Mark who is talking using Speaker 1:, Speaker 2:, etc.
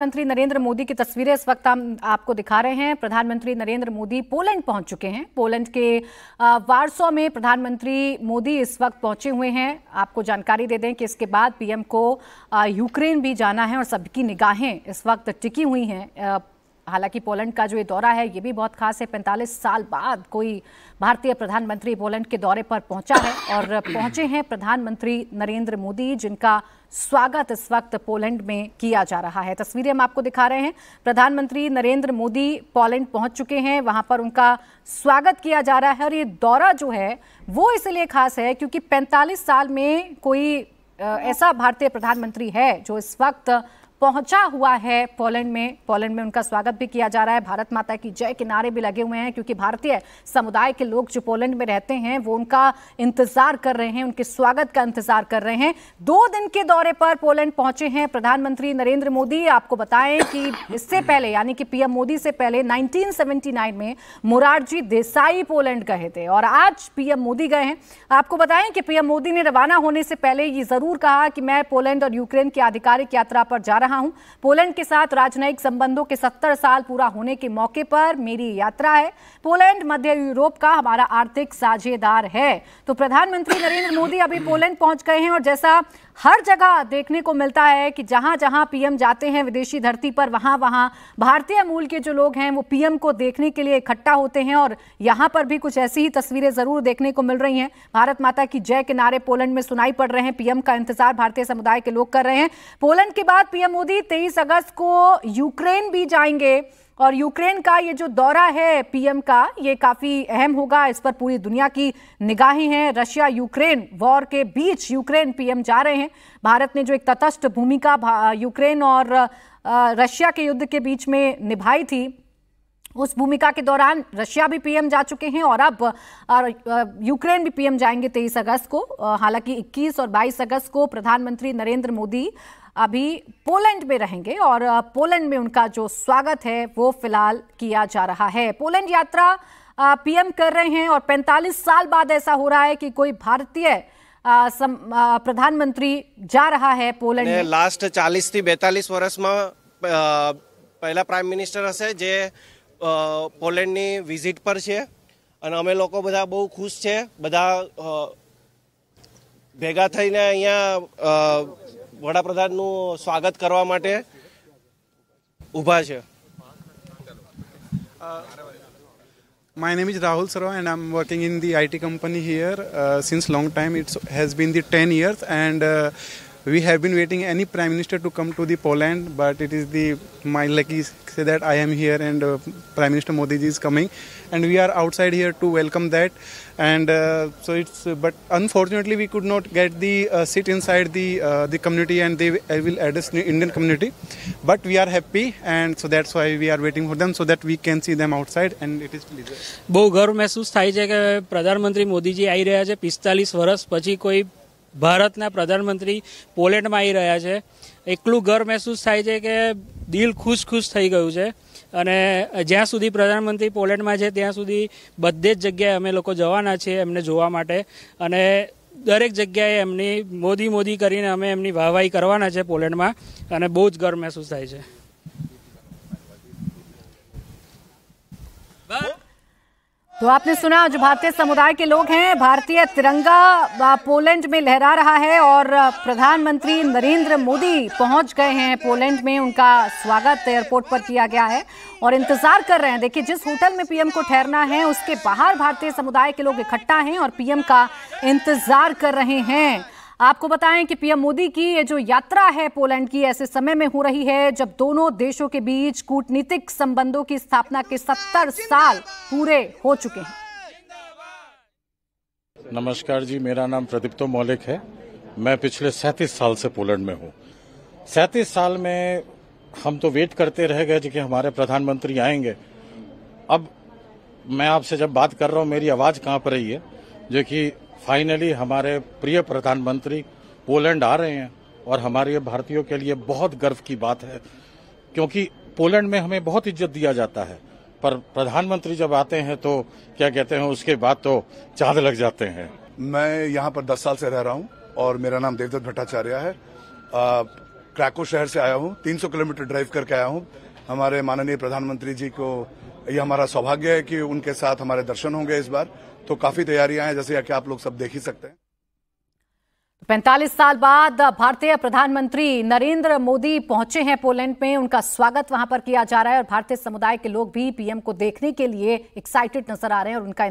Speaker 1: प्रधानमंत्री नरेंद्र मोदी की तस्वीरें इस वक्त हम आपको दिखा रहे हैं प्रधानमंत्री नरेंद्र मोदी पोलैंड पहुंच चुके हैं पोलैंड के वारसो में प्रधानमंत्री मोदी इस वक्त पहुंचे हुए हैं आपको जानकारी दे दें कि इसके बाद पीएम को यूक्रेन भी जाना है और सबकी निगाहें इस वक्त टिकी हुई हैं हालांकि पोलैंड का जो ये दौरा है ये भी बहुत खास है पैंतालीस साल बाद कोई भारतीय प्रधानमंत्री पोलैंड के दौरे पर पहुंचा है और पहुंचे हैं प्रधानमंत्री नरेंद्र मोदी जिनका स्वागत इस वक्त पोलैंड में किया जा रहा है तस्वीरें हम आपको दिखा रहे हैं प्रधानमंत्री नरेंद्र मोदी पोलैंड पहुंच चुके हैं वहां पर उनका स्वागत किया जा रहा है और ये दौरा जो है वो इसलिए खास है क्योंकि 45 साल में कोई ऐसा भारतीय प्रधानमंत्री है जो इस वक्त पहुंचा हुआ है पोलैंड में पोलैंड में उनका स्वागत भी किया जा रहा है भारत माता की जय के नारे भी लगे हुए हैं क्योंकि भारतीय समुदाय के लोग जो पोलैंड में रहते हैं वो उनका इंतजार कर रहे हैं उनके स्वागत का इंतजार कर रहे हैं दो दिन के दौरे पर पोलैंड पहुंचे हैं प्रधानमंत्री नरेंद्र मोदी आपको बताएं कि इससे पहले यानी कि पीएम मोदी से पहले नाइनटीन में मोरारजी देसाई पोलैंड गए थे और आज पीएम मोदी गए हैं आपको बताएं कि पीएम मोदी ने रवाना होने से पहले ये जरूर कहा कि मैं पोलैंड और यूक्रेन की आधिकारिक यात्रा पर जा रहा रहा हूं पोलैंड के साथ राजनयिक संबंधों के 70 साल पूरा होने के मौके पर मेरी यात्रा है पोलैंड मध्य यूरोप का हमारा आर्थिक साझेदार है तो प्रधानमंत्री नरेंद्र मोदी अभी पोलैंड पहुंच गए हैं और जैसा हर जगह देखने को मिलता है कि जहां जहां पीएम जाते हैं विदेशी धरती पर वहां वहां भारतीय मूल के जो लोग हैं वो पीएम को देखने के लिए इकट्ठा होते हैं और यहां पर भी कुछ ऐसी ही तस्वीरें ज़रूर देखने को मिल रही हैं भारत माता की जय के नारे पोलैंड में सुनाई पड़ रहे हैं पीएम का इंतजार भारतीय समुदाय के लोग कर रहे हैं पोलैंड के बाद पीएम मोदी तेईस अगस्त को यूक्रेन भी जाएंगे और यूक्रेन का ये जो दौरा है पीएम का ये काफ़ी अहम होगा इस पर पूरी दुनिया की निगाहें हैं रशिया यूक्रेन वॉर के बीच यूक्रेन पीएम जा रहे हैं भारत ने जो एक तटस्थ भूमिका यूक्रेन और रशिया के युद्ध के बीच में निभाई थी उस भूमिका के दौरान रशिया भी पीएम जा चुके हैं और अब यूक्रेन भी पीएम जाएंगे 23 अगस्त को हालांकि 21 और 22 अगस्त को प्रधानमंत्री नरेंद्र मोदी अभी पोलैंड में रहेंगे और पोलैंड में उनका जो स्वागत है वो फिलहाल किया जा रहा है पोलैंड यात्रा पीएम कर रहे हैं और 45 साल बाद ऐसा हो रहा है कि कोई भारतीय प्रधानमंत्री जा रहा है पोलैंड
Speaker 2: लास्ट चालीस बैतालीस वर्ष में पहला प्राइम मिनिस्टर હશે जे પોલેન્ડ ની વિઝિટ પર છે અને અમે લોકો બધા બહુ ખુશ છે બધા ભેગા થઈને અહીંયા વડાપ્રધાન નું સ્વાગત કરવા માટે ઊભા છે my name is Rahul Sarav and I am working in the IT company here since long time it's has been the 10 years and We have been waiting any prime minister to come to the Poland, but it is the my lucky say that I am here and uh, Prime Minister Modi ji is coming, and we are outside here to welcome that. And uh, so it's but unfortunately we could not get the uh, seat inside the uh, the community and they will address the Indian community, but we are happy and so that's why we are waiting for them so that we can see them outside and it is pleasure.
Speaker 1: બહુ ગર્વ મહેસૂસ થાય છે કે પ્રધાનમંત્રી મોદીજી આવી રહ્યા છે પિસ્તાલીસ વર્ષ પછી કોઈ ભારતના પ્રધાનમંત્રી પોલેન્ડમાં આવી રહ્યા છે એકલું ઘર મહેસૂસ થાય છે કે દિલ ખુશ ખુશ થઈ ગયું છે અને જ્યાં સુધી પ્રધાનમંત્રી પોલેન્ડમાં છે ત્યાં સુધી બધે જ જગ્યાએ અમે લોકો જવાના છીએ એમને જોવા માટે અને દરેક જગ્યાએ એમની મોદી મોદી કરીને અમે એમની વાહવાહી કરવાના છે પોલેન્ડમાં અને બહુ જ ગર્વ મહેસૂસ થાય છે तो आपने सुना जो भारतीय समुदाय के लोग हैं भारतीय तिरंगा पोलैंड में लहरा रहा है और प्रधानमंत्री नरेंद्र मोदी पहुंच गए हैं पोलैंड में उनका स्वागत एयरपोर्ट पर किया गया है और इंतजार कर रहे हैं देखिए जिस होटल में पीएम को ठहरना है उसके बाहर भारतीय समुदाय के लोग इकट्ठा हैं और पीएम का इंतजार कर रहे हैं आपको बताएं कि पीएम मोदी की ये जो यात्रा है पोलैंड की ऐसे समय में हो रही है जब दोनों देशों के बीच कूटनीतिक संबंधों की स्थापना के सत्तर साल पूरे हो चुके हैं
Speaker 2: नमस्कार जी मेरा नाम प्रदीप्तो मौलिक है मैं पिछले सैतीस साल से पोलैंड में हूँ सैतीस साल में हम तो वेट करते रह गए कि हमारे प्रधानमंत्री आएंगे अब मैं आपसे जब बात कर रहा हूँ मेरी आवाज़ पर रही है जो कि फाइनली हमारे प्रिय प्रधानमंत्री पोलैंड आ रहे हैं और हमारे भारतीयों के लिए बहुत गर्व की बात है क्योंकि पोलैंड में हमें बहुत इज्जत दिया जाता है पर प्रधानमंत्री जब आते हैं तो क्या कहते हैं उसके बाद तो चांद लग जाते हैं मैं यहाँ पर दस साल से रह रहा हूँ और मेरा नाम देवदत्त भट्टाचार्य है क्रैको शहर से आया हूँ 300 किलोमीटर ड्राइव करके आया हूँ हमारे माननीय प्रधानमंत्री जी को ये हमारा सौभाग्य है कि उनके साथ हमारे दर्शन होंगे इस बार तो काफी तैयारियां हैं जैसे कि आप लोग सब देख ही सकते हैं
Speaker 1: तो पैंतालीस साल बाद भारतीय प्रधानमंत्री नरेंद्र मोदी पहुंचे हैं पोलैंड में उनका स्वागत वहां पर किया जा रहा है और भारतीय समुदाय के लोग भी पीएम को देखने के लिए एक्साइटेड नजर आ रहे हैं और उनका